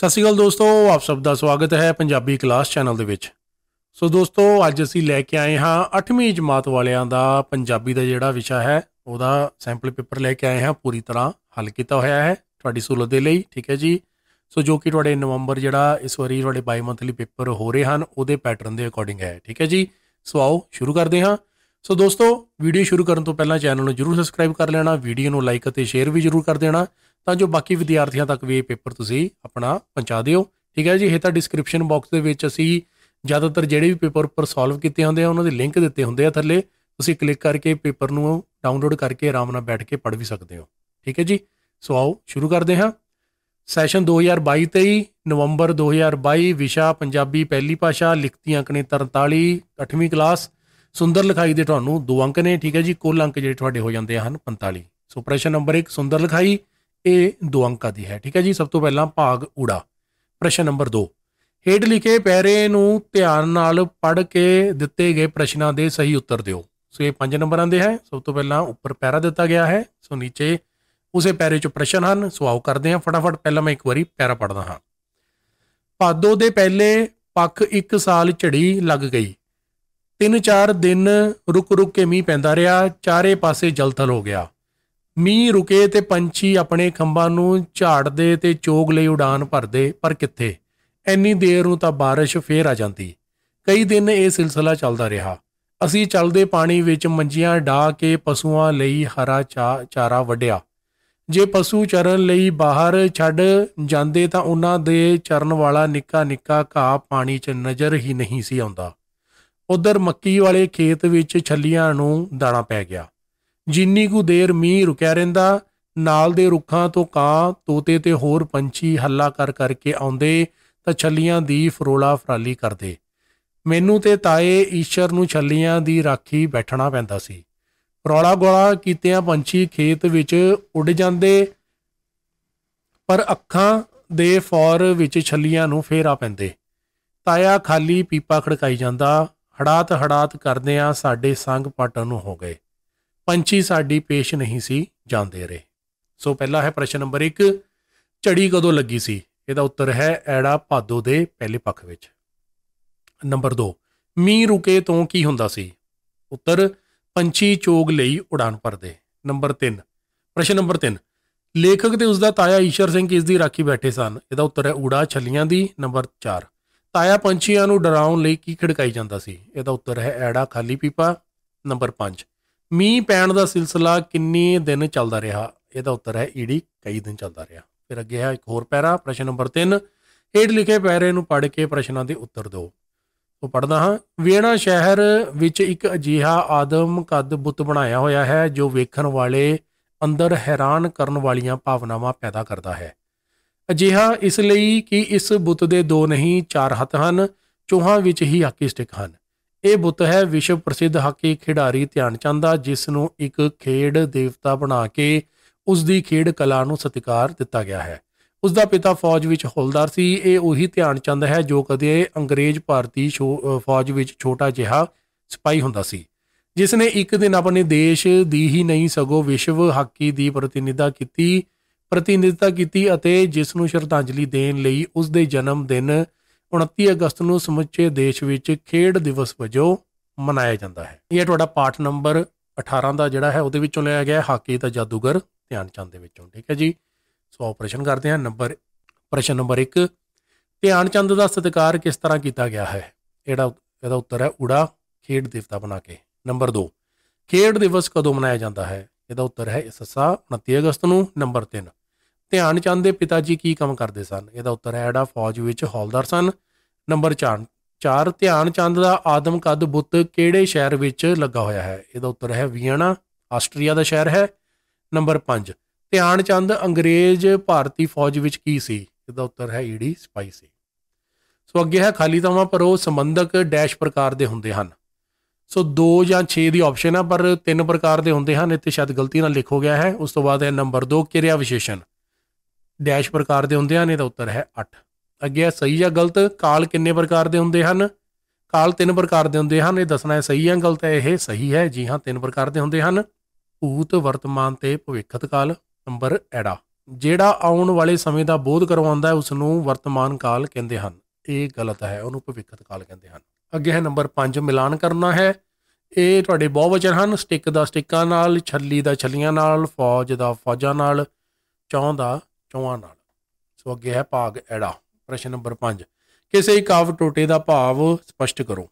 ਸਤਿ ਸ਼੍ਰੀ ਅਕਾਲ ਦੋਸਤੋ ਆਪ ਸਭ ਦਾ ਸਵਾਗਤ ਹੈ ਪੰਜਾਬੀ ਕਲਾਸ ਚੈਨਲ ਦੇ ਵਿੱਚ ਸੋ ਦੋਸਤੋ ਅੱਜ ਅਸੀਂ ਲੈ ਕੇ ਆਏ ਹਾਂ 8ਵੀਂ ਜਮਾਤ ਵਾਲਿਆਂ ਦਾ ਪੰਜਾਬੀ ਦਾ ਜਿਹੜਾ ਵਿਸ਼ਾ ਹੈ ਉਹਦਾ ਸੈਂਪਲ ਪੇਪਰ ਲੈ ਕੇ ਆਏ ਹਾਂ ਪੂਰੀ ਤਰ੍ਹਾਂ ਹੱਲ ਕੀਤਾ ਹੋਇਆ ਹੈ ਤੁਹਾਡੀ ਸਹੂਲਤ ਦੇ ਲਈ ਠੀਕ ਹੈ ਜੀ ਸੋ ਜੋ ਕਿ ਤੁਹਾਡੇ ਨਵੰਬਰ ਜਿਹੜਾ ਇਸ ਵਾਰੀ ਤੁਹਾਡੇ ਬਾਈ ਮੰਥਲੀ ਪੇਪਰ ਹੋ ਰਹੇ ਹਨ ਉਹਦੇ ਪੈਟਰਨ ਦੇ ਅਕੋਰਡਿੰਗ ਹੈ ਠੀਕ ਹੈ ਜੀ ਸੋ ਆਓ ਸ਼ੁਰੂ ਕਰਦੇ ਹਾਂ ਸੋ ਦੋਸਤੋ ਵੀਡੀਓ ਸ਼ੁਰੂ ਕਰਨ ਤੋਂ ਪਹਿਲਾਂ ਚੈਨਲ ਨੂੰ ਜਰੂਰ ਸਬਸਕ੍ਰਾਈਬ ਕਰ ਲੈਣਾ ਵੀਡੀਓ ਨੂੰ ਲਾਈਕ ਅਤੇ ਸ਼ੇਅਰ ਵੀ ਜਰੂਰ ਕਰ ਦੇਣਾ ਤਾਂ ਜੋ ਬਾਕੀ ਵਿਦਿਆਰਥੀਆਂ ਤੱਕ ਵੀ ਇਹ ਪੇਪਰ ਤੁਸੀਂ ਆਪਣਾ ਪਹੁੰਚਾ ਦਿਓ ਠੀਕ ਹੈ ਜੀ ਇਹ ਤਾਂ ਡਿਸਕ੍ਰਿਪਸ਼ਨ ਬਾਕਸ ਦੇ ਵਿੱਚ ਅਸੀਂ ਜ਼ਿਆਦਾਤਰ ਜਿਹੜੇ ਵੀ ਪੇਪਰ ਉੱਪਰ ਸੋਲਵ ਕੀਤੇ ਹੁੰਦੇ ਆ ਉਹਨਾਂ ਦੇ ਲਿੰਕ ਦਿੱਤੇ ਹੁੰਦੇ ਆ ਥੱਲੇ ਤੁਸੀਂ ਕਲਿੱਕ ਕਰਕੇ ਪੇਪਰ ਨੂੰ ਡਾਊਨਲੋਡ ਕਰਕੇ ਆਰਾਮ ਨਾਲ ਬੈਠ ਕੇ ਪੜ੍ਹ ਵੀ ਸਕਦੇ ਹੋ ਠੀਕ ਹੈ ਜੀ ਸੋ ਆਓ ਸ਼ੁਰੂ ਕਰਦੇ ਹਾਂ ਸੈਸ਼ਨ 2022-23 ਨਵੰਬਰ 2022 ਵਿਸ਼ਾ ਪੰਜਾਬੀ ਪਹਿਲੀ ਭਾਸ਼ਾ ਲਿਖਤੀ ਅੰਕ ਨੇ 43 8ਵੀਂ ਕਲਾਸ ਸੁੰਦਰ ਲਿਖਾਈ ਦੇ ਤੁਹਾਨੂੰ ਦੋ ਅੰਕ ਨੇ ਠੀਕ ਹੈ ਜੀ ਕੁੱਲ ਅੰਕ ਜਿਹੜੇ ਤੁਹਾਡੇ ਹੋ ਜਾਂਦੇ ਹਨ 45 ਸੋ ਪ੍ਰਸ਼ਨ ਨੰਬਰ 1 ਸੁੰਦਰ ਲਿਖਾਈ ਇਹ ਦੋ ਅੰਕਾਂ ਦੀ ਹੈ ਠੀਕ ਹੈ ਜੀ ਸਭ ਤੋਂ ਪਹਿਲਾਂ ਭਾਗ ਊੜਾ ਪ੍ਰਸ਼ਨ ਨੰਬਰ 2 ਹੇਠ ਲਿਖੇ ਪੈਰੇ ਨੂੰ ਧਿਆਨ ਨਾਲ ਪੜ੍ਹ ਕੇ ਦਿੱਤੇ ਗਏ ਪ੍ਰਸ਼ਨਾਂ ਦੇ ਸਹੀ ਉੱਤਰ ਦਿਓ ਸੋ ਇਹ ਪੰਜ ਨੰਬਰਾਂ ਦੇ ਹੈ ਸਭ ਤੋਂ ਪਹਿਲਾਂ ਉੱਪਰ ਪੈਰਾ ਦਿੱਤਾ ਗਿਆ ਹੈ ਸੋ ਨੀਚੇ ਉਸੇ ਪੈਰੇ 'ਚ ਪ੍ਰਸ਼ਨ ਹਨ ਸੋ ਆਓ ਕਰਦੇ ਹਾਂ ਫਟਾਫਟ ਪਹਿਲਾਂ ਮੈਂ ਇੱਕ ਵਾਰੀ ਪੈਰਾ ਪੜਦਾ ਹਾਂ ਪਾਦੋ ਦੇ ਪਹਿਲੇ ਪੱਖ 1 ਸਾਲ ਝੜੀ ਲੱਗ ਗਈ 3-4 ਦਿਨ ਰੁਕ-ਰੁਕ ਕੇ ਮੀਂਹ ਪੈਂਦਾ ਰਿਹਾ ਚਾਰੇ ਪਾਸੇ ਜਲਤਲ ਹੋ ਗਿਆ ਮੀਂਹ ਰੁਕੇ ਤੇ ਪੰਛੀ ਆਪਣੇ ਖੰਭਾਂ ਨੂੰ ਝਾੜਦੇ ਤੇ ਚੋਗ ਲਈ ਉਡਾਨ ਭਰਦੇ ਪਰ ਕਿੱਥੇ ਐਨੀ ਦੇਰ ਨੂੰ ਤਾਂ بارش ਫੇਰ ਆ ਜਾਂਦੀ ਕਈ ਦਿਨ ਇਹ ਸਿਲਸਿਲਾ ਚੱਲਦਾ ਰਿਹਾ ਅਸੀਂ ਚੱਲਦੇ ਪਾਣੀ ਵਿੱਚ ਮੰਜੀਆਂ ਢਾ ਕੇ ਪਸ਼ੂਆਂ ਲਈ ਹਰਾ ਚਾਰਾ ਵੜਿਆ ਜੇ ਪਸ਼ੂ ਚਰਨ ਲਈ ਬਾਹਰ ਛੱਡ ਜਾਂਦੇ ਤਾਂ ਉਹਨਾਂ ਦੇ ਚਰਨ ਵਾਲਾ ਨਿੱਕਾ ਨਿੱਕਾ ਘਾਹ ਪਾਣੀ 'ਚ ਨਜ਼ਰ ਹੀ ਨਹੀਂ ਸੀ ਆਉਂਦਾ ਉਧਰ ਮੱਕੀ ਵਾਲੇ ਖੇਤ ਵਿੱਚ ਛੱਲੀਆਂ ਨੂੰ ਦਾਣਾ ਪੈ ਗਿਆ ਜਿੰਨੀ ਕੁ ਦੇਰ ਮੀਂਹ ਰੁਕਿਆ ਰਹਿੰਦਾ ਨਾਲ ਦੇ ਰੁੱਖਾਂ ਤੋਂ ਕਾਂ ਤੋਤੇ ਤੇ ਹੋਰ ਪੰਛੀ ਹੱਲਾ ਕਰ ਕਰਕੇ ਆਉਂਦੇ ਤਾਂ ਛੱਲੀਆਂ ਦੀ ਫਰੋਲਾ ਫਰਾਲੀ ਕਰਦੇ ਮੈਨੂੰ ਤੇ ਤਾਏ ਈਸ਼ਰ ਨੂੰ ਛੱਲੀਆਂ ਦੀ ਰਾਖੀ ਬੈਠਣਾ ਪੈਂਦਾ ਸੀ ਰੌਲਾ ਗੋਲਾ ਕੀਤਿਆਂ ਪੰਛੀ ਖੇਤ ਵਿੱਚ ਉੱਡ ਜਾਂਦੇ ਪਰ ਅੱਖਾਂ ਦੇ ਫੌਰ ਵਿੱਚ ਛੱਲੀਆਂ ਨੂੰ ਫੇਰਾ ਪੈਂਦੇ ਤਾਇਆ ਖਾਲੀ ਪੀਪਾ ਖੜਕਾਈ ਜਾਂਦਾ ਹੜਾਤ ਹੜਾਤ ਕਰਦੇ ਆ ਸਾਡੇ ਸੰਗ ਪਟਨ ਨੂੰ ਹੋ ਗਏ ਪੰਛੀ ਸਾਡੀ ਪੇਸ਼ ਨਹੀਂ ਸੀ ਜਾਂਦੇ ਰਹੇ ਸੋ ਪਹਿਲਾ ਹੈ ਪ੍ਰਸ਼ਨ ਨੰਬਰ 1 ਝੜੀ ਕਦੋਂ ਲੱਗੀ ਸੀ ਇਹਦਾ ਉੱਤਰ ਹੈ ਐੜਾ ਭਾਦੋ ਦੇ ਪਹਿਲੇ ਪੱਖ ਵਿੱਚ ਨੰਬਰ 2 ਮੀਂਹ ਰੁਕੇ ਤੋਂ ਕੀ ਹੁੰਦਾ ਸੀ ਉੱਤਰ ਪੰਛੀ ਚੋਗ ਲਈ ਉਡਾਨ ਭਰਦੇ ਨੰਬਰ 3 ਪ੍ਰਸ਼ਨ ਨੰਬਰ 3 ਲੇਖਕ ਤੇ ਉਸ ਦਾ ਤਾਇਆ ਈਸ਼ਰ ਸਿੰਘ ਕਿਸ ਦੀ ਰਾਖੀ ਬੈਠੇ ਸਨ ਇਹਦਾ ਉੱਤਰ ਹੈ ਊੜਾ ਛੱਲੀਆਂ ਦੀ ਨੰਬਰ 4 ਤਾਇਆ ਪੰਛੀਆਂ ਨੂੰ ਡਰਾਉਣ ਲਈ ਕੀ ਖੜਕਾਈ ਜਾਂਦਾ ਸੀ ਇਹਦਾ ਉੱਤਰ ਹੈ ਐੜਾ ਖਾਲੀ ਪੀਪਾ ਨੰਬਰ 5 ਮੀਂਹ ਪੈਣ ਦਾ ਸਿਲਸਿਲਾ ਕਿੰਨੇ ਦਿਨ ਚੱਲਦਾ ਰਿਹਾ ਇਹਦਾ ਉੱਤਰ ਹੈ ਈੜੀ ਕਈ ਦਿਨ ਚੱਲਦਾ ਰਿਹਾ ਫਿਰ ਅੱਗੇ ਹੈ ਇੱਕ ਹੋਰ ਪੈਰਾ ਪ੍ਰਸ਼ਨ ਨੰਬਰ 3 ਹੇਠ ਲਿਖੇ ਪੈਰੇ ਨੂੰ ਪੜ੍ਹ ਕੇ ਪ੍ਰਸ਼ਨਾਂ ਦੇ ਉੱਤਰ ਦਿਓ ਤੋਂ ਪੜਦਾ ਹਾਂ ਵੀਣਾ ਸ਼ਹਿਰ ਵਿੱਚ ਇੱਕ ਅਜੀਹਾ ਆਦਮ ਕੱਦ ਬੁੱਤ ਬਣਾਇਆ ਹੋਇਆ ਹੈ ਜੋ ਵੇਖਣ ਵਾਲੇ ਅੰਦਰ ਹੈਰਾਨ ਕਰਨ ਵਾਲੀਆਂ ਭਾਵਨਾਵਾਂ ਪੈਦਾ ਕਰਦਾ ਹੈ ਅਜਿਹਾ ਇਸ ਲਈ ਕਿ ਇਸ ਬੁੱਤ ਦੇ ਦੋ ਨਹੀਂ ਚਾਰ ਹੱਥ ਹਨ ਚੋਹਾਂ ਵਿੱਚ ਹੀ ਹਾਕੀ ਸਟਿਕ ਹਨ ਇਹ ਬੁੱਤ ਹੈ ਵਿਸ਼ਵ ਪ੍ਰਸਿੱਧ ਹਾਕੀ ਖਿਡਾਰੀ ਧਿਆਨ ਚੰਦ ਦਾ ਜਿਸ ਨੂੰ ਇੱਕ ਖੇਡ ਦੇਵਤਾ ਬਣਾ ਕੇ ਉਸ ਦੀ ਖੇਡ ਕਲਾ ਨੂੰ ਸਤਿਕਾਰ ਦਿੱਤਾ ਗਿਆ ਹੈ ਉਸ ਦਾ ਪਿਤਾ ਫੌਜ ਵਿੱਚ ਹੌਲਦਾਰ ਸੀ ਇਹ ਉਹੀ ਧਿਆਨ ਚੰਦ ਹੈ ਜੋ ਕਦੇ ਅੰਗਰੇਜ਼ ਭਾਰਤੀ ਫੌਜ ਵਿੱਚ ਛੋਟਾ ਜਿਹਾ ਸਿਪਾਹੀ ਹੁੰਦਾ ਸੀ ਜਿਸ ਨੇ ਇੱਕ ਦਿਨ ਆਪਣੇ ਦੇਸ਼ ਦੀ ਹੀ ਨਹੀਂ ਸਗੋ ਵਿਸ਼ਵ ਹਾਕੀ ਦੀ ਪ੍ਰਤੀਨਿਧਤਾ ਕੀਤੀ ਪ੍ਰਤੀਨਿਧਤਾ ਕੀਤੀ ਅਤੇ ਜਿਸ ਨੂੰ ਸ਼ਰਧਾਂਜਲੀ ਦੇਣ ਲਈ ਉਸ ਦੇ ਜਨਮ ਦਿਨ 29 ਅਗਸਤ ਨੂੰ ਸਮੁੱਚੇ ਦੇਸ਼ ਵਿੱਚ ਖੇਡ ਦਿਵਸ ਵਜੋਂ ਮਨਾਇਆ ਜਾਂਦਾ ਹੈ ਇਹ ਤੁਹਾਡਾ ਪਾਠ ਨੰਬਰ 18 ਦਾ ਜਿਹੜਾ ਹੈ ਉਹਦੇ ਵਿੱਚੋਂ ਲਿਆ ਗਿਆ ਹੈ ਹਾਕੀ ਦਾ ਜਾਦੂਗਰ ਧਿਆਨ ਚੰਦ ਦੇ ਵਿੱਚੋਂ ਠੀਕ ਹੈ ਜੀ ਸੋ ਆਪਰੇਸ਼ਨ ਕਰਦੇ ਹਾਂ ਨੰਬਰ ਪ੍ਰਸ਼ਨ ਨੰਬਰ 1 ਧਿਆਨ ਚੰਦ ਦਾ ਸਤਿਕਾਰ ਕਿਸ ਤਰ੍ਹਾਂ ਕੀਤਾ ਗਿਆ ਹੈ ਇਹਦਾ ਇਹਦਾ ਉੱਤਰ ਹੈ ਉੜਾ ਖੇਡ ਦੇਵਤਾ ਬਣਾ ਕੇ ਨੰਬਰ 2 ਖੇਡ ਦਿਵਸ ਕਦੋਂ ਮਨਾਇਆ ਜਾਂਦਾ ਹੈ ਇਹਦਾ ਉੱਤਰ ਹੈ ਸੱਸਾ 29 ਅਗਸਤ ਨੂੰ ਨੰਬਰ 3 ਧਿਆਨ ਚੰਦ ਦੇ ਪਿਤਾ ਜੀ ਕੀ ਕੰਮ ਕਰਦੇ ਸਨ ਇਹਦਾ ਉੱਤਰ ਹੈ ਜਿਹੜਾ ਫੌਜ ਵਿੱਚ ਹੌਲਦਾਰ ਸਨ ਨੰਬਰ 4 ਧਿਆਨ ਚੰਦ ਦਾ ਆਦਮ ਕਦ ਬੁੱਤ ਕਿਹੜੇ ਸ਼ਹਿਰ ਵਿੱਚ ਲੱਗਾ ਹੋਇਆ ਹੈ ਇਹਦਾ ਉੱਤਰ ਹੈ ਵੀਨਾ ਆਸਟਰੀਆ ਦਾ ਸ਼ਹਿਰ ਹੈ ਨੰਬਰ 5 ਧਿਆਨ ਚੰਦ ਅੰਗਰੇਜ਼ ਭਾਰਤੀ ਫੌਜ ਵਿੱਚ ਕੀ ਸੀ ਇਹਦਾ ਉੱਤਰ ਹੈ ਈਡੀ ਸਪਾਈ ਸੀ ਸੋ ਅੱਗੇ ਹੈ ਖਾਲੀ ਥਾਵਾਂ ਪਰ ਉਹ ਸੰਬੰਧਕ ਡੈਸ਼ ਪ੍ਰਕਾਰ ਦੇ ਹੁੰਦੇ ਹਨ ਸੋ 2 ਜਾਂ 6 ਦੀ ਆਪਸ਼ਨ ਆ ਪਰ ਤਿੰਨ ਪ੍ਰਕਾਰ ਦੇ ਹੁੰਦੇ ਹਨ ਇੱਥੇ ਸ਼ਾਇਦ ਗਲਤੀ ਨਾਲ ਲਿਖੋ ਗਿਆ ਹੈ ਉਸ ਤੋਂ ਬਾਅਦ ਹੈ ਨੰਬਰ 2 ਕਿਰਿਆ ਵਿਸ਼ੇਸ਼ਣ ਡੈਸ਼ ਪ੍ਰਕਾਰ ਦੇ ਹੁੰਦੇ ਹਨ ਇਹਦਾ ਉੱਤਰ ਹੈ 8 ਅੱਗੇ ਸਹੀ ਜਾਂ ਗਲਤ ਕਾਲ ਕਿੰਨੇ ਪ੍ਰਕਾਰ ਦੇ ਹੁੰਦੇ ਹਨ ਕਾਲ ਤਿੰਨ ਪ੍ਰਕਾਰ ਦੇ ਹੁੰਦੇ ਹਨ ਇਹ ਦੱਸਣਾ ਹੈ ਸਹੀ ਜਾਂ ਗਲਤ ਹੈ ਇਹ ਸਹੀ ਹੈ ਜੀ ਹਾਂ ਤਿੰਨ ਪ੍ਰਕਾਰ ਦੇ ਹੁੰਦੇ ਹਨ ਭੂਤ ਵਰਤਮਾਨ ਤੇ ਭਵਿੱਖਤ ਕਾਲ ਨੰਬਰ ਐੜਾ ਜਿਹੜਾ ਆਉਣ ਵਾਲੇ ਸਮੇਂ ਦਾ ਬੋਧ ਕਰਵਾਉਂਦਾ ਹੈ ਉਸ ਨੂੰ ਵਰਤਮਾਨ ਕਾਲ ਕਹਿੰਦੇ ਹਨ ਇਹ ਗਲਤ ਹੈ ਉਹਨੂੰ ਭਵਿੱਖਤ ਕਾਲ ਕਹਿੰਦੇ ਹਨ ਅੱਗੇ ਹੈ ਨੰਬਰ 5 ਮਿਲਾਨ ਕਰਨਾ ਹੈ ਇਹ ਤੁਹਾਡੇ ਬਹੁਵਚਨ ਹਨ ਸਟਿੱਕ ਦਾ ਸਟਿੱਕਾਂ ਨਾਲ ਛੱਲੀ ਦਾ ਛੱਲੀਆਂ ਨਾਲ ਫੌਜ ਦਾ ਫੌਜਾਂ ਨਾਲ ਚੌਂ ਦਾ ਚੌਆਂ ਨਾਲ ਸੋ ਅੱਗੇ ਹੈ ਭਾਗ ਐੜਾ ਪ੍ਰਸ਼ਨ ਨੰਬਰ 5 ਕਿਸੇ ਕਾਵ ਟੋਟੇ ਦਾ ਭਾਵ ਸਪਸ਼ਟ ਕਰੋ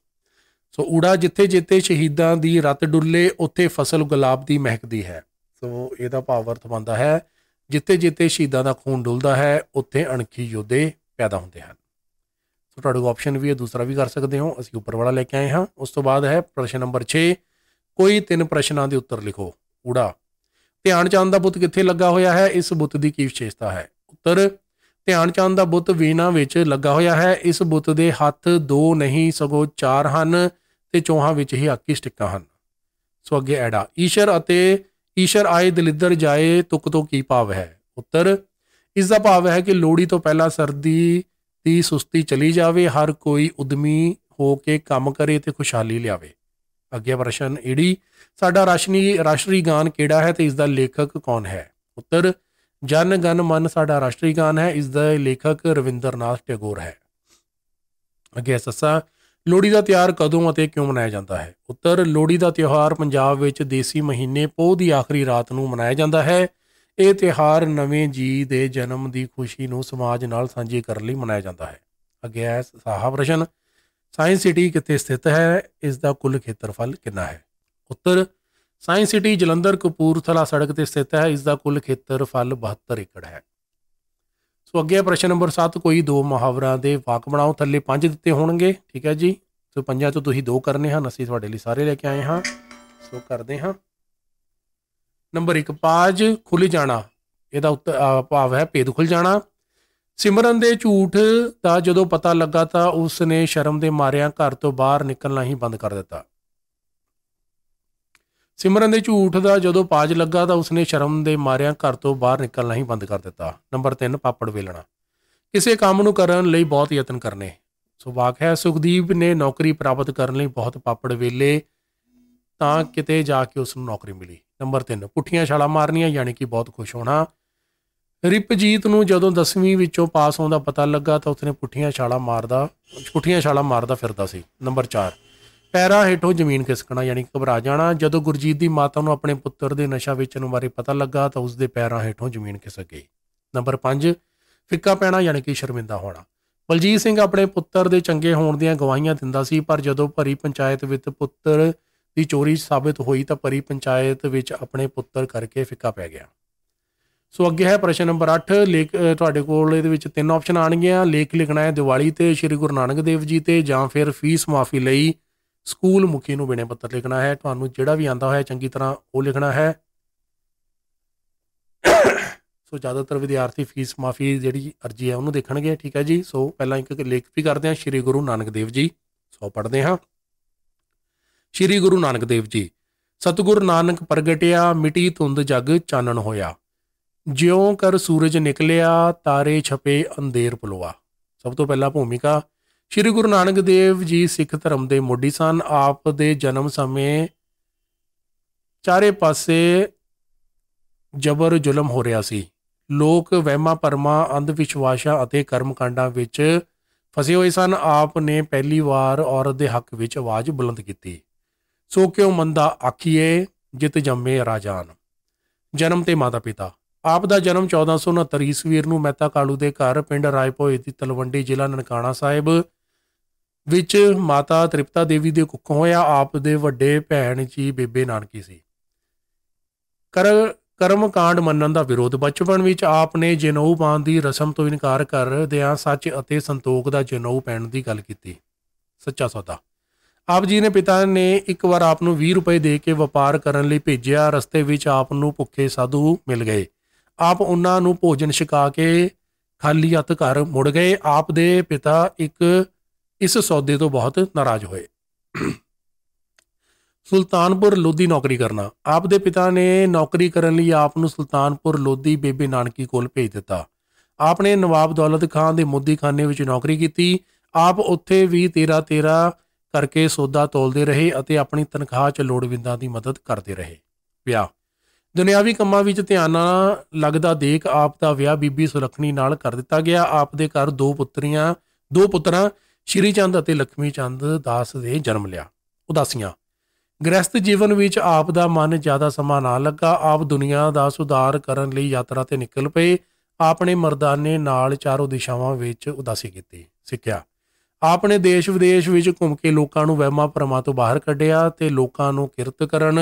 ਸੋ ਊੜਾ ਜਿੱਥੇ ਜਿੱਥੇ ਸ਼ਹੀਦਾਂ ਦੀ ਰਤ ਡੁੱਲੇ ਉੱਥੇ ਫਸਲ ਗੁਲਾਬ ਦੀ ਮਹਿਕਦੀ ਹੈ ਸੋ ਇਹਦਾ ਭਾਵ ਅਰਥ ਬੰਦਾ ਹੈ ਜਿੱਥੇ ਜਿੱਥੇ ਸ਼ਹੀਦਾਂ ਦਾ ਖੂਨ ਡੁੱਲਦਾ ਹੈ ਉੱਥੇ ਅਣਖੀ ਯੋਧੇ ਪੈਦਾ ਹੁੰਦੇ ਹਨ ਸੋ ਤੁਹਾਡੇ ਕੋਲ ਆਪਸ਼ਨ ਵੀ ਹੈ ਦੂਸਰਾ ਵੀ ਕਰ ਸਕਦੇ ਹੋ ਅਸੀਂ ਉੱਪਰ ਵਾਲਾ ਲੈ ਕੇ ਆਏ ਹਾਂ ਉਸ ਤੋਂ ਬਾਅਦ ਹੈ ਪ੍ਰਸ਼ਨ ਨੰਬਰ 6 ਕੋਈ ਤਿੰਨ ਪ੍ਰਸ਼ਨਾਂ ਦੇ ਉੱਤਰ ਲਿਖੋ ਊੜਾ ਧਿਆਨ ਚੰਦ ਦਾ ਬੁੱਤ ਕਿੱਥੇ ਲੱਗਾ ਹੋਇਆ ਹੈ ਇਸ ਬੁੱਤ ਦੀ ਕੀ ਵਿਸ਼ੇਸ਼ਤਾ ਹੈ ਉੱਤਰ ਧਿਆਨ ਚੰਦ ਦਾ ਬੁੱਤ ਵੀਨਾ ਵਿੱਚ ਲੱਗਾ ਹੋਇਆ ਹੈ ਇਸ ਬੁੱਤ ਦੇ ਹੱਥ ਦੋ ਨਹੀਂ ਸਗੋਂ ਚਾਰ ਹਨ ਤੇ ਚੋਹਾਂ ਵਿੱਚ ਹੀ ਆਕੀ ਸਟਿੱਕਾਂ ਹਨ ਸੋ ਅੱਗੇ ਐੜਾ ਈਸ਼ਰ ਅਤੇ ਈਸ਼ਰ ਆਏ ਦਲਿੱਦਰ ਜਾਏ ਤੁਕ ਤੋਂ ਕੀ ਭਾਵ ਹੈ ਉੱਤਰ ਇਸ ਦਾ ਭਾਵ ਹੈ ਕਿ ਲੋੜੀ ਤੋਂ ਪਹਿਲਾਂ ਸਰਦੀ ਦੀ ਸੁਸਤੀ ਚਲੀ ਜਾਵੇ ਹਰ ਕੋਈ ਉਦਮੀ ਹੋ ਕੇ ਕੰਮ ਕਰੇ ਤੇ ਖੁਸ਼ਹਾਲੀ ਲਿਆਵੇ ਅੱਗੇ ਪ੍ਰਸ਼ਨ ਈੜੀ ਸਾਡਾ ਰਾਸ਼ਨੀ ਰਾਸ਼ਟਰੀ ਗਾਨ ਕਿਹੜਾ ਹੈ ਤੇ ਇਸ ਦਾ ਲੇਖਕ ਕੌਣ ਹੈ ਉੱਤਰ ਜਨ ਗਨ ਮਨ ਸਾਡਾ ਰਾਸ਼ਟਰੀ ਗਾਨ ਹੈ ਇਸ ਦਾ ਲੇਖਕ ਰਵਿੰਦਰਨਾਥ ਟੈਗੋਰ ਹੈ ਅੱਗੇ ਸੱਸਾ ਲੋਹੜੀ ਦਾ ਤਿਉਹਾਰ ਕਦੋਂ ਅਤੇ ਕਿਉਂ ਮਨਾਇਆ ਜਾਂਦਾ ਹੈ ਉੱਤਰ ਲੋਹੜੀ ਦਾ ਤਿਉਹਾਰ ਪੰਜਾਬ ਵਿੱਚ ਦੇਸੀ ਮਹੀਨੇ ਪੋਹ ਦੀ ਆਖਰੀ ਰਾਤ ਨੂੰ ਮਨਾਇਆ ਜਾਂਦਾ ਹੈ ਇਹ ਤਿਹਾਰ ਨਵੇਂ ਜੀ ਦੇ ਜਨਮ ਦੀ ਖੁਸ਼ੀ ਨੂੰ ਸਮਾਜ ਨਾਲ ਸਾਂਝੀ ਕਰਨ ਲਈ ਮਨਾਇਆ ਜਾਂਦਾ ਹੈ ਅੱਗੇ ਹੈ ਸਾਹਾ ਰਸ਼ਨ ਸਾਇੰਸ ਸਿਟੀ ਕਿੱਥੇ ਸਥਿਤ ਹੈ ਇਸ ਦਾ ਕੁੱਲ ਖੇਤਰਫਲ ਕਿੰਨਾ ਹੈ ਉੱਤਰ ਸਾਇੰਸ ਸਿਟੀ ਜਲੰਧਰ ਕਪੂਰਥਲਾ ਸੜਕ ਤੇ ਸਥਿਤ ਹੈ ਇਸ ਦਾ ਕੁੱਲ ਖੇਤਰਫਲ 72 ਏਕੜ ਹੈ ਸੋ ਅੱਗੇ ਪ੍ਰਸ਼ਨ ਨੰਬਰ 7 ਕੋਈ ਦੋ ਮੁਹਾਵਰਾਂ ਦੇ ਵਾਕ ਬਣਾਓ ਥੱਲੇ ਪੰਜ ਦਿੱਤੇ ਹੋਣਗੇ ਠੀਕ ਹੈ ਜੀ ਸੋ ਪੰਜਾਂ ਤੋਂ ਤੁਸੀਂ ਦੋ ਕਰਨੇ ਹਨ ਅਸੀਂ ਤੁਹਾਡੇ ਲਈ ਸਾਰੇ ਲੈ ਕੇ ਆਏ ਹਾਂ ਸੋ ਕਰਦੇ ਹਾਂ ਨੰਬਰ 1 ਪਾਜ ਖੁੱਲ ਜਾਣਾ ਇਹਦਾ ਉੱਤਰ ਭਾਵ ਹੈ ਭੇਦ ਖੁੱਲ ਜਾਣਾ ਸਿਮਰਨ ਦੇ ਝੂਠ ਦਾ ਜਦੋਂ ਪਤਾ ਲੱਗਾ ਤਾਂ ਉਸ ਨੇ ਸ਼ਰਮ ਦੇ ਮਾਰਿਆਂ ਘਰ ਤੋਂ ਬਾਹਰ ਨਿਕਲਣਾ ਹੀ ਬੰਦ ਕਰ ਦਿੱਤਾ ਸਿਮਰਨ ਦੇ ਝੂਠ ਦਾ ਜਦੋਂ ਪਾਜ ਲੱਗਾ ਤਾਂ ਉਸ ਨੇ ਸ਼ਰਮ ਦੇ ਮਾਰਿਆਂ ਘਰ ਤੋਂ ਬਾਹਰ ਨਿਕਲਣਾ ਹੀ ਬੰਦ ਕਰ ਦਿੱਤਾ ਨੰਬਰ 3 ਪਾਪੜ ਵੇਲਣਾ ਕਿਸੇ ਕੰਮ ਨੂੰ ਕਰਨ ਲਈ ਬਹੁਤ ਯਤਨ ਕਰਨੇ ਸੋ ਹੈ ਸੁਖਦੀਪ ਨੇ ਨੌਕਰੀ ਪ੍ਰਾਪਤ ਕਰਨ ਲਈ ਬਹੁਤ ਪਾਪੜ ਵੇਲੇ ਤਾਂ ਕਿਤੇ ਜਾ ਕੇ ਉਸ ਨੂੰ ਨੌਕਰੀ ਮਿਲੀ ਨੰਬਰ 3 ਪੁੱਠੀਆਂ ਛਾਲਾ ਮਾਰਨੀਆਂ ਯਾਨੀ ਕਿ ਬਹੁਤ ਖੁਸ਼ ਹੋਣਾ ਰਿਪਜੀਤ ਨੂੰ ਜਦੋਂ 10ਵੀਂ ਵਿੱਚੋਂ ਪਾਸ ਹੋਣ ਦਾ ਪਤਾ ਲੱਗਾ ਤਾਂ ਉਸਨੇ ਪੁੱਠੀਆਂ ਛਾਲਾ ਮਾਰਦਾ ਪੁੱਠੀਆਂ ਛਾਲਾ ਮਾਰਦਾ ਫਿਰਦਾ ਸੀ ਨੰਬਰ 4 ਪੈਰਾ ਹੇਠੋਂ ਜ਼ਮੀਨ ਖਿਸਕਣਾ ਯਾਨੀ ਘਬਰਾ ਜਾਣਾ ਜਦੋਂ ਗੁਰਜੀਤ ਦੀ ਮਾਤਾ ਨੂੰ ਆਪਣੇ ਪੁੱਤਰ ਦੇ ਨਸ਼ਾ ਵੇਚਣ ਬਾਰੇ ਪਤਾ ਲੱਗਾ ਤਾਂ ਉਸਦੇ ਪੈਰਾਂ ਹੇਠੋਂ ਜ਼ਮੀਨ ਖਿਸਕ ਗਈ ਨੰਬਰ 5 ਫਿੱਕਾ ਪੈਣਾ ਯਾਨੀ ਕਿ ਸ਼ਰਮਿੰਦਾ ਹੋਣਾ ਬਲਜੀਤ ਸਿੰਘ ਆਪਣੇ ਪੁੱਤਰ ਦੇ ਚੰਗੇ ਹੋਣ ਦੀਆਂ ਗਵਾਹੀਆਂ ਦਿੰਦਾ ਸੀ ਪਰ ਜਦੋਂ ਭਰੀ ਪੰਚਾਇਤ ਵਿੱਚ ਪੁੱਤਰ ਦੀ ਚੋਰੀ ਸਾਬਤ ਹੋਈ ਤਾਂ ਪਰੀ ਪੰਚਾਇਤ ਵਿੱਚ ਆਪਣੇ ਪੁੱਤਰ ਕਰਕੇ ਫਿੱਕਾ ਪੈ ਗਿਆ ਸੋ ਅੱਗੇ ਹੈ ਪ੍ਰਸ਼ਨ ਨੰਬਰ 8 ਲੇਖ ਤੁਹਾਡੇ ਕੋਲ ਇਹਦੇ ਵਿੱਚ ਤਿੰਨ ਆਪਸ਼ਨ ਆ ਲੇਖ ਲਿਖਣਾ ਹੈ ਦੀਵਾਲੀ ਤੇ ਸ੍ਰੀ ਗੁਰੂ ਨਾਨਕ ਦੇਵ ਜੀ ਤੇ ਜਾਂ ਫਿਰ ਫੀਸ ਮਾਫੀ ਲਈ ਸਕੂਲ ਮੁਖੀ ਨੂੰ ਬਿਨੇ ਪੱਤਰ ਲਿਖਣਾ ਹੈ ਤੁਹਾਨੂੰ ਜਿਹੜਾ ਵੀ ਆਂਦਾ ਹੋਇਆ ਚੰਗੀ ਤਰ੍ਹਾਂ ਉਹ ਲਿਖਣਾ ਹੈ ਸੋ ਜ਼ਿਆਦਾਤਰ ਵਿਦਿਆਰਥੀ ਫੀਸ ਮਾਫੀ ਜਿਹੜੀ ਅਰਜੀ ਹੈ ਉਹਨੂੰ ਦੇਖਣਗੇ ਠੀਕ ਹੈ ਜੀ ਸੋ ਪਹਿਲਾਂ ਇੱਕ ਲੇਖ ਵੀ ਕਰਦੇ ਹਾਂ ਸ੍ਰੀ ਗੁਰੂ ਨਾਨਕ ਦੇਵ ਜੀ ਸੋ ਪੜ੍ਹਦੇ ਹਾਂ ਸ੍ਰੀ ਗੁਰੂ ਨਾਨਕ ਦੇਵ ਜੀ ਸਤਿਗੁਰ ਨਾਨਕ ਪ੍ਰਗਟਿਆ ਮਿਟੀ ਧੁੰਦ ਜਗ ਚਾਨਣ ਹੋਇਆ ਜਿਉਂ ਕਰ ਸੂਰਜ ਨਿਕਲਿਆ ਤਾਰੇ ਛਪੇ ਅੰਧੇਰ ਪਲਵਾ ਸਭ ਤੋਂ ਪਹਿਲਾ ਭੂਮਿਕਾ ਸ੍ਰੀ ਗੁਰੂ ਨਾਨਕ ਦੇਵ ਜੀ ਸਿੱਖ ਧਰਮ ਦੇ ਮੋਢੀ ਸਨ ਆਪ ਦੇ ਜਨਮ ਸਮੇਂ ਚਾਰੇ ਪਾਸੇ ਜਬਰ ਜ਼ੁਲਮ ਹੋ ਰਿਹਾ ਸੀ ਲੋਕ ਵਹਿਮਾਂ ਪਰਮਾਂ ਅੰਧ ਵਿਸ਼ਵਾਸਾਂ ਅਤੇ ਕਰਮਕਾਂਡਾਂ ਵਿੱਚ ਫਸੇ ਹੋਏ ਸਨ ਆਪ ਨੇ ਪਹਿਲੀ ਵਾਰ ਔਰਤ ਦੇ ਹੱਕ ਵਿੱਚ ਆਵਾਜ਼ ਬੁਲੰਦ ਕੀਤੀ ਸੋ ਕਿਉ ਮੰਦਾ ਆਖੀਏ ਜਿਤ ਜੰਮੇ ਰਾਜਾਨ ਜਨਮ ਤੇ ਮਾਤਾ ਪਿਤਾ ਆਪ ਦਾ ਜਨਮ 1469 ਈਸਵੀਰ ਨੂੰ ਮਹਿਤਾ ਕਾਲੂ ਦੇ ਘਰ ਪਿੰਡ ਰਾਏਪੋਏ ਦੀ ਤਲਵੰਡੀ ਜ਼ਿਲ੍ਹਾ ਨਨਕਾਣਾ ਸਾਹਿਬ ਵਿੱਚ ਮਾਤਾ ਤ੍ਰਿਪਤਾ ਦੇਵੀ ਦੇ ਕੁੱਖੋਂ ਹੋਇਆ ਆਪ ਦੇ ਵੱਡੇ ਭੈਣ ਜੀ ਬੇਬੇ ਨਾਨਕੀ ਸੀ ਕਰ ਕਰਮ ਕਾਂਡ ਮੰਨਣ ਦਾ ਵਿਰੋਧ ਬਚਪਨ ਵਿੱਚ ਆਪ ਨੇ ਜਨਊ ਪਾਣ ਦੀ ਰਸਮ ਤੋਂ ਇਨਕਾਰ ਕਰਦਿਆਂ ਸੱਚ ਅਤੇ ਸੰਤੋਖ ਦਾ ਜਨਊ ਪੈਣ ਦੀ ਗੱਲ ਕੀਤੀ ਸੱਚਾ ਸੌਦਾ ਆਪ ਜੀ ਨੇ ਪਿਤਾ ਨੇ ਇੱਕ ਵਾਰ ਆਪ ਨੂੰ 20 ਰੁਪਏ ਦੇ ਕੇ ਵਪਾਰ ਕਰਨ ਲਈ ਭੇਜਿਆ ਰਸਤੇ ਵਿੱਚ ਆਪ ਨੂੰ ਭੁੱਖੇ ਸਾਧੂ ਮਿਲ ਗਏ ਆਪ ਉਹਨਾਂ ਨੂੰ ਭੋਜਨ ਛਕਾ ਕੇ ਖਾਲੀ ਹੱਥ ਘਰ ਮੁੜ ਗਏ ਆਪ ਦੇ ਪਿਤਾ ਇੱਕ ਇਸ ਸੌਦੇ ਤੋਂ ਬਹੁਤ ਨਾਰਾਜ਼ ਹੋਏ ਸੁਲਤਾਨਪੁਰ ਲੋਧੀ ਨੌਕਰੀ ਕਰਨਾ ਆਪ ਦੇ ਪਿਤਾ ਨੇ ਨੌਕਰੀ ਕਰਨ ਲਈ ਆਪ ਨੂੰ ਸੁਲਤਾਨਪੁਰ ਲੋਧੀ ਬੇਬੇ ਨਾਨਕੀ ਕੋਲ ਭੇਜ ਦਿੱਤਾ ਆਪ ਨੇ ਨਵਾਬ ਦੌਲਤ ਖਾਨ ਦੇ ਮੋਦੀਖਾਨੇ ਵਿੱਚ ਨੌਕਰੀ ਕੀਤੀ ਆਪ ਉੱਥੇ ਵੀ 13 13 ਕਰਕੇ ਸੌਦਾ ਤੋਲਦੇ ਰਹੇ ਅਤੇ ਆਪਣੀ ਤਨਖਾਹ 'ਚ ਲੋੜਵਿੰਦਾਂ ਦੀ ਮਦਦ ਕਰਦੇ ਰਹੇ ਵਿਆਹ ਦੁਨਿਆਵੀ ਕੰਮਾਂ ਵਿੱਚ ਧਿਆਨ ਨਾ ਲੱਗਦਾ ਦੇਖ ਆਪ ਦਾ ਵਿਆਹ ਬੀਬੀ ਸੁਰਖਣੀ ਨਾਲ ਕਰ ਦਿੱਤਾ ਗਿਆ ਆਪ ਦੇ ਘਰ ਦੋ ਪੁੱਤਰੀਆਂ ਦੋ ਪੁੱਤਰਾਂ ਸ਼੍ਰੀ ਚੰਦ ਅਤੇ ਲక్ష్ਮੀ ਚੰਦ ਦਾਸ ਦੇ ਜਨਮ ਲਿਆ ਉਦਾਸੀਆਂ ਗ੍ਰਸਥ ਜੀਵਨ ਵਿੱਚ ਆਪ ਦਾ ਮਨ ਜ਼ਿਆਦਾ ਸਮਾਂ ਨਾ ਲੱਗਾ ਆਪ ਦੁਨੀਆ ਦਾ ਸੁਧਾਰ ਕਰਨ ਲਈ ਯਾਤਰਾ ਤੇ ਨਿਕਲ ਪਏ ਆਪਣੇ ਮਰਦਾਨੇ ਨਾਲ ਚਾਰੋਂ ਦਿਸ਼ਾਵਾਂ ਵਿੱਚ ਉਦਾਸੀ ਕੀਤੀ ਸਿੱਖਿਆ ਆਪਨੇ ਦੇਸ਼ ਵਿਦੇਸ਼ ਵਿੱਚ ਘੁੰਮ ਕੇ ਲੋਕਾਂ ਨੂੰ ਵਹਿਮਾਂ ਭਰਮਾਂ ਤੋਂ ਬਾਹਰ ਕੱਢਿਆ ਤੇ ਲੋਕਾਂ ਨੂੰ ਕਿਰਤ ਕਰਨ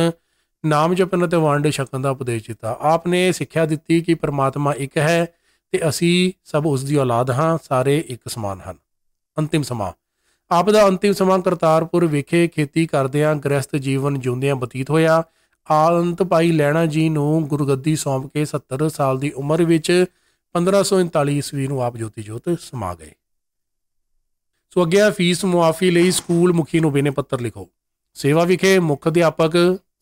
ਨਾਮ ਜਪਨ ਅਤੇ ਵੰਡ ਛਕਣ ਦਾ ਉਪਦੇਸ਼ ਦਿੱਤਾ ਆਪ ਨੇ ਸਿੱਖਿਆ ਦਿੱਤੀ ਕਿ ਪਰਮਾਤਮਾ ਇੱਕ ਹੈ ਤੇ ਅਸੀਂ ਸਭ ਉਸ ਦੀ ਔਲਾਦ ਹਾਂ ਸਾਰੇ ਇੱਕ ਸਮਾਨ ਹਨ ਅੰਤਿਮ ਸਮਾਂ ਆਪ ਦਾ ਅੰਤਿਮ ਸਮਾਂ ਕਰਤਾਰਪੁਰ ਵਿਖੇ ਖੇਤੀ ਕਰਦਿਆਂ ਗ੍ਰਸਥ ਜੀਵਨ ਜਿਉਂਦਿਆਂ ਬਤੀਤ ਹੋਇਆ ਆਲੰਤ ਭਾਈ ਲੈਣਾ ਜੀ ਨੂੰ ਗੁਰਗੱਦੀ ਸੌਂਪ ਕੇ 70 ਸਾਲ ਦੀ ਉਮਰ ਵਿੱਚ 1539 ਈਸਵੀ ਨੂੰ ਆਪ ਜੋਤੀ ਜੋਤ ਸਮਾ ਗਏ ਸੋ ਅੱਗੇ ਆ ਫੀਸ ਮੁਆਫੀ ਲਈ ਸਕੂਲ ਮੁਖੀ ਨੂੰ ਬਿਨੇ ਪੱਤਰ ਲਿਖੋ ਸੇਵਾ ਵਿਖੇ ਮੁੱਖ ਅਧਿਆਪਕ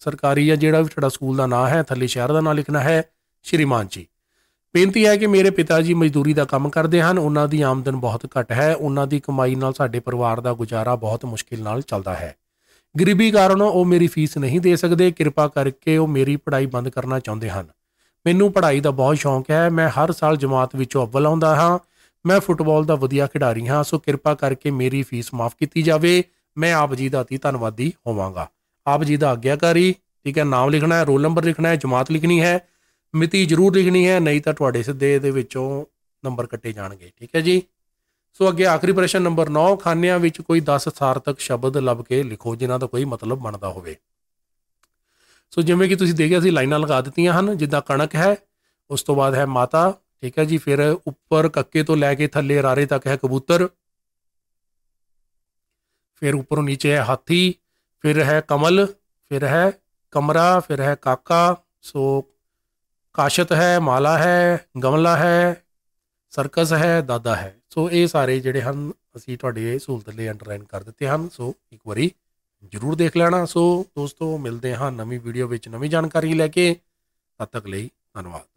ਸਰਕਾਰੀ ਜਾਂ ਜਿਹੜਾ ਵੀ ਤੁਹਾਡਾ ਸਕੂਲ ਦਾ ਨਾਮ ਹੈ ਥੱਲੇ ਸ਼ਹਿਰ ਦਾ ਨਾਮ ਲਿਖਣਾ ਹੈ ਸ਼੍ਰੀਮਾਨ ਜੀ ਬੇਨਤੀ ਹੈ ਕਿ ਮੇਰੇ ਪਿਤਾ ਜੀ ਮਜ਼ਦੂਰੀ ਦਾ ਕੰਮ ਕਰਦੇ ਹਨ ਉਹਨਾਂ ਦੀ ਆਮਦਨ ਬਹੁਤ ਘੱਟ ਹੈ ਉਹਨਾਂ ਦੀ ਕਮਾਈ ਨਾਲ ਸਾਡੇ ਪਰਿਵਾਰ ਦਾ ਗੁਜ਼ਾਰਾ ਬਹੁਤ ਮੁਸ਼ਕਿਲ ਨਾਲ ਚੱਲਦਾ ਹੈ ਗਰੀਬੀ ਕਾਰਨ ਉਹ ਮੇਰੀ ਫੀਸ ਨਹੀਂ ਦੇ ਸਕਦੇ ਕਿਰਪਾ ਕਰਕੇ ਉਹ ਮੇਰੀ ਪੜ੍ਹਾਈ ਬੰਦ ਕਰਨਾ ਚਾਹੁੰਦੇ ਹਨ ਮੈਨੂੰ ਪੜ੍ਹਾਈ ਦਾ ਬਹੁਤ ਸ਼ੌਂਕ ਹੈ ਮੈਂ ਹਰ ਸਾਲ ਜਮਾਤ ਵਿੱਚੋਂ ਅਵਲ ਆਉਂਦਾ ਹਾਂ ਮੈਂ ਫੁੱਟਬਾਲ ਦਾ ਵਧੀਆ ਖਿਡਾਰੀ ਹਾਂ ਸੋ ਕਿਰਪਾ ਕਰਕੇ ਮੇਰੀ ਫੀਸ ਮਾਫ ਕੀਤੀ ਜਾਵੇ ਮੈਂ ਆਪ ਜੀ ਦਾ ਅਤੀ ਧੰਨਵਾਦੀ ਹੋਵਾਂਗਾ ਆਪ ਜੀ ਦਾ ਆਗਿਆਕਾਰੀ ਠੀਕ ਹੈ ਨਾਮ ਲਿਖਣਾ ਹੈ ਰੋਲ ਨੰਬਰ ਲਿਖਣਾ ਹੈ ਜਮਾਤ ਲਿਖਣੀ ਹੈ ਮਿਤੀ ਜ਼ਰੂਰ ਲਿਖਣੀ ਹੈ ਨਹੀਂ ਤਾਂ ਤੁਹਾਡੇ ਸਿੱਧੇ ਦੇ ਵਿੱਚੋਂ ਨੰਬਰ ਕੱਟੇ ਜਾਣਗੇ ਠੀਕ ਹੈ ਜੀ ਸੋ ਅੱਗੇ ਆਖਰੀ ਪ੍ਰਸ਼ਨ ਨੰਬਰ 9 ਖਾਨਿਆਂ ਵਿੱਚ ਕੋਈ 10 ਸਾਰਥਕ ਸ਼ਬਦ ਲੱਭ ਕੇ ਲਿਖੋ ਜਿਨ੍ਹਾਂ ਦਾ ਕੋਈ ਮਤਲਬ ਬਣਦਾ ਹੋਵੇ ਸੋ ਜਿਵੇਂ ਕਿ ਤੁਸੀਂ ਦੇਖਿਆ ਸੀ ਲਾਈਨਾਂ ਲਗਾ ਦਿੱਤੀਆਂ ਹਨ ਜਿੱਦਾਂ ਕਣਕ ਹੈ ਉਸ ਤੋਂ ਬਾਅਦ ਹੈ ਮਾਤਾ ਠੀਕ ਹੈ ਜੀ ਫਿਰ ਉੱਪਰ ਕੱਕੇ ਤੋਂ ਲੈ ਕੇ ਥੱਲੇ ਰਾਰੇ ਤੱਕ ਹੈ ਕਬੂਤਰ ਫਿਰ ਉੱਪਰੋਂ ਨੀਚੇ ਹੈ ਹਾਥੀ ਫਿਰ ਹੈ ਕਮਲ ਫਿਰ ਹੈ ਕਮਰਾ ਫਿਰ ਹੈ ਕਾਕਾ ਸੋ ਕਾਸ਼ਤ ਹੈ ਮਾਲਾ ਹੈ ਗਮਲਾ ਹੈ ਸਰਕਸ ਹੈ ਦਾਦਾ ਹੈ ਸੋ ਇਹ ਸਾਰੇ ਜਿਹੜੇ ਹਨ ਅਸੀਂ ਤੁਹਾਡੇ ਸਹੂਲਤ ਲਈ ਅੰਡਰਲਾਈਨ ਕਰ ਦਿੱਤੇ ਹਨ ਸੋ ਇੱਕ ਵਾਰੀ ਜਰੂਰ ਦੇਖ ਲੈਣਾ ਸੋ ਦੋਸਤੋ ਮਿਲਦੇ ਹਾਂ ਨਵੀਂ ਵੀਡੀਓ ਵਿੱਚ ਨਵੀਂ ਜਾਣਕਾਰੀ ਲੈ ਕੇ ਤਦ ਤੱਕ ਲਈ ਧੰਨਵਾਦ